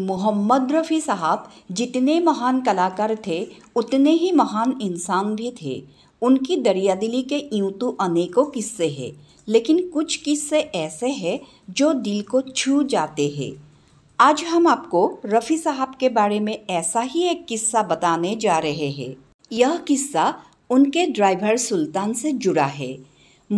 मोहम्मद रफ़ी साहब जितने महान कलाकार थे उतने ही महान इंसान भी थे उनकी दरिया दिली के यूँ तो अनेकों किस्से हैं लेकिन कुछ किस्से ऐसे हैं जो दिल को छू जाते हैं आज हम आपको रफ़ी साहब के बारे में ऐसा ही एक किस्सा बताने जा रहे हैं यह किस्सा उनके ड्राइवर सुल्तान से जुड़ा है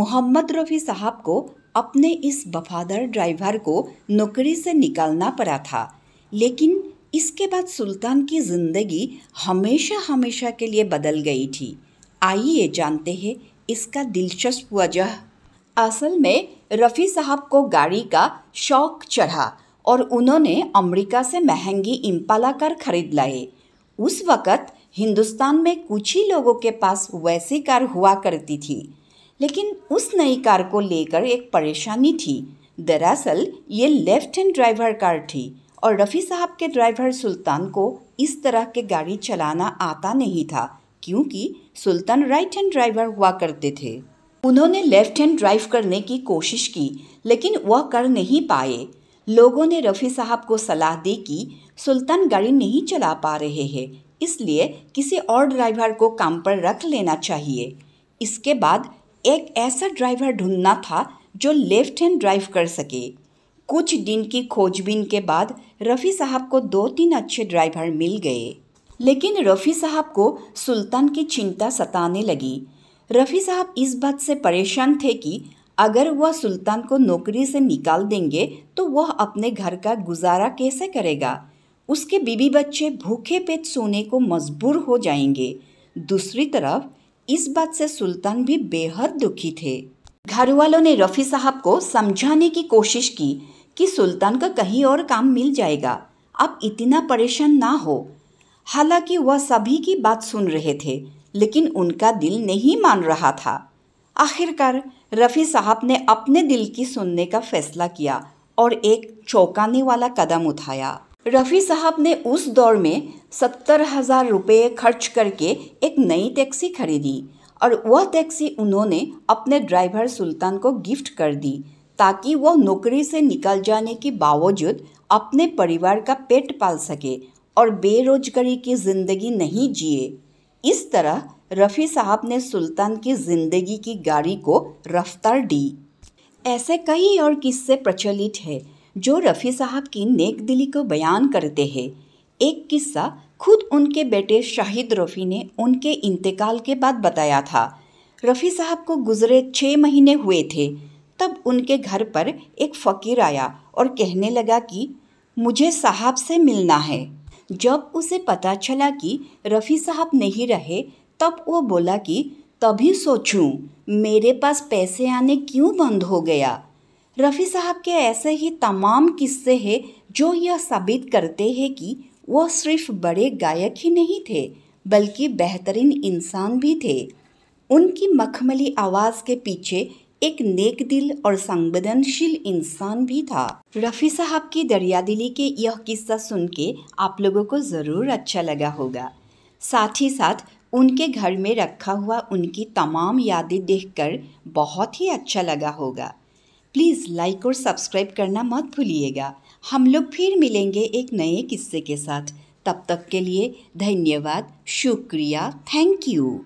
मोहम्मद रफ़ी साहब को अपने इस वफादार ड्राइवर को नौकरी से निकालना पड़ा था लेकिन इसके बाद सुल्तान की ज़िंदगी हमेशा हमेशा के लिए बदल गई थी आइए जानते हैं इसका दिलचस्प वजह असल में रफ़ी साहब को गाड़ी का शौक चढ़ा और उन्होंने अमेरिका से महंगी इम्पाला कार खरीद लाए उस वक़्त हिंदुस्तान में कुछ ही लोगों के पास वैसी कार हुआ करती थी लेकिन उस नई कार को लेकर एक परेशानी थी दरअसल ये लेफ्ट हैंड ड्राइवर कार थी और रफ़ी साहब के ड्राइवर सुल्तान को इस तरह के गाड़ी चलाना आता नहीं था क्योंकि सुल्तान राइट हैंड ड्राइवर हुआ करते थे उन्होंने लेफ्ट हैंड ड्राइव करने की कोशिश की लेकिन वह कर नहीं पाए लोगों ने रफ़ी साहब को सलाह दी कि सुल्तान गाड़ी नहीं चला पा रहे हैं इसलिए किसी और ड्राइवर को काम पर रख लेना चाहिए इसके बाद एक ऐसा ड्राइवर ढूंढना था जो लेफ्ट हैंड ड्राइव कर सके कुछ दिन की खोजबीन के बाद रफ़ी साहब को दो तीन अच्छे ड्राइवर मिल गए लेकिन रफ़ी साहब को सुल्तान की चिंता सताने लगी रफ़ी साहब इस बात से परेशान थे कि अगर वह सुल्तान को नौकरी से निकाल देंगे तो वह अपने घर का गुजारा कैसे करेगा उसके बीबी बच्चे भूखे पेट सोने को मजबूर हो जाएंगे दूसरी तरफ इस बात से सुल्तान भी बेहद दुखी थे घर वालों ने रफ़ी साहब को समझाने की कोशिश की कि सुल्तान का कहीं और काम मिल जाएगा आप इतना परेशान ना हो हालांकि वह सभी की बात सुन रहे थे लेकिन उनका दिल नहीं मान रहा था आखिरकार रफ़ी साहब ने अपने दिल की सुनने का फैसला किया और एक चौंकाने वाला कदम उठाया रफ़ी साहब ने उस दौर में सत्तर हज़ार रुपये खर्च करके एक नई टैक्सी खरीदी और वह टैक्सी उन्होंने अपने ड्राइवर सुल्तान को गिफ्ट कर दी ताकि वो नौकरी से निकल जाने के बावजूद अपने परिवार का पेट पाल सके और बेरोजगारी की ज़िंदगी नहीं जिए इस तरह रफ़ी साहब ने सुल्तान की ज़िंदगी की गाड़ी को रफ्तार दी ऐसे कई और किस्से प्रचलित है जो रफ़ी साहब की नेक दिली को बयान करते हैं एक किस्सा खुद उनके बेटे शाहिद रफ़ी ने उनके इंतकाल के बाद बताया था रफ़ी साहब को गुजरे छः महीने हुए थे तब उनके घर पर एक फ़कीर आया और कहने लगा कि मुझे साहब से मिलना है जब उसे पता चला कि रफ़ी साहब नहीं रहे तब वो बोला कि तभी सोचूं मेरे पास पैसे आने क्यों बंद हो गया रफ़ी साहब के ऐसे ही तमाम किस्से हैं जो यह साबित करते हैं कि वो सिर्फ बड़े गायक ही नहीं थे बल्कि बेहतरीन इंसान भी थे उनकी मखमली आवाज़ के पीछे एक नेक दिल और संवेदनशील इंसान भी था रफ़ी साहब की दरिया दिली के यह किस्सा सुन के आप लोगों को ज़रूर अच्छा लगा होगा साथ ही साथ उनके घर में रखा हुआ उनकी तमाम यादें देखकर बहुत ही अच्छा लगा होगा प्लीज़ लाइक और सब्सक्राइब करना मत भूलिएगा हम लोग फिर मिलेंगे एक नए किस्से के साथ तब तक के लिए धन्यवाद शुक्रिया थैंक यू